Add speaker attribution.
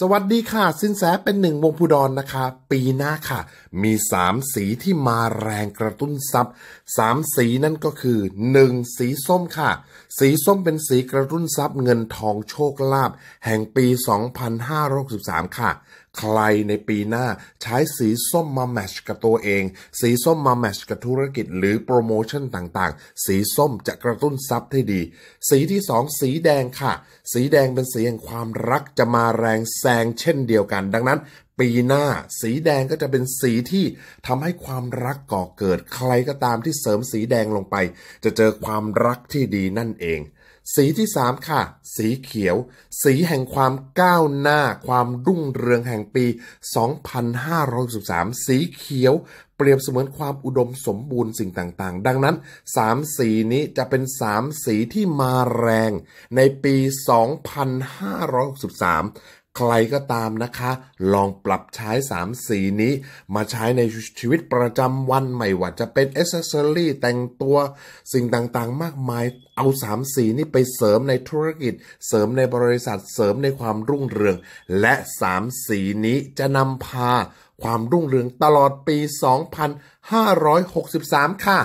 Speaker 1: สวัสดีค่ะ สินแสเป็นหนึ่งวงพูดอนนะคะ ปีหน้าค่ะ มีสามสีที่มาแรงกระตุ้นซับสามสีนั่นก็คือหนึ่งสีส้มค่ะ สีส้มเป็นสีกระตุ้นซับเงินทองโชคลาภแห่งปี2563ค่ะใครในปีหน้าใช้สีส้มมาแมชกับตัวเอง สีส้มมาแมชกับธุรกิจ หรือโปรโมชั่นต่างๆ สีส้มจะกระตุ้นทรัพย์ให้ดี สีที่สองสีแดงค่ะ สีแดงเป็นสีแห่งความรักจะมาแรงแซงเช่นเดียวกันดังนั้น ปีหน้า สีแดงก็จะเป็นสีที่ทำให้ความรักก่อเกิด ใครก็ตามที่เสริมสีแดงลงไป จะเจอความรักที่ดีนั่นเองสีที่สามค่ะ สีเขียว สีแห่งความก้าวหน้า ความรุ่งเรืองแห่งปี 2563 สีเขียว เปรียบเสมือนความอุดมสมบูรณ์สิ่งต่างๆ ดังนั้นสามสีนี้จะเป็นสามสีที่มาแรงในปี 2563ใครก็ตามนะคะ ลองปรับใช้ 3 สีนี้ มาใช้ในชีวิตประจำวันไม่ว่าจะเป็นอ c c e s s รี่แต่งตัวสิ่งต่างๆมากมายเอา 3 สีนี้ไปเสริมในธุรกิจ เสริมในบริษัทเสริมในความรุ่งเรือง และ 3 สีนี้จะนำพาความรุ่งเรืองตลอดปี 2563 ค่ะ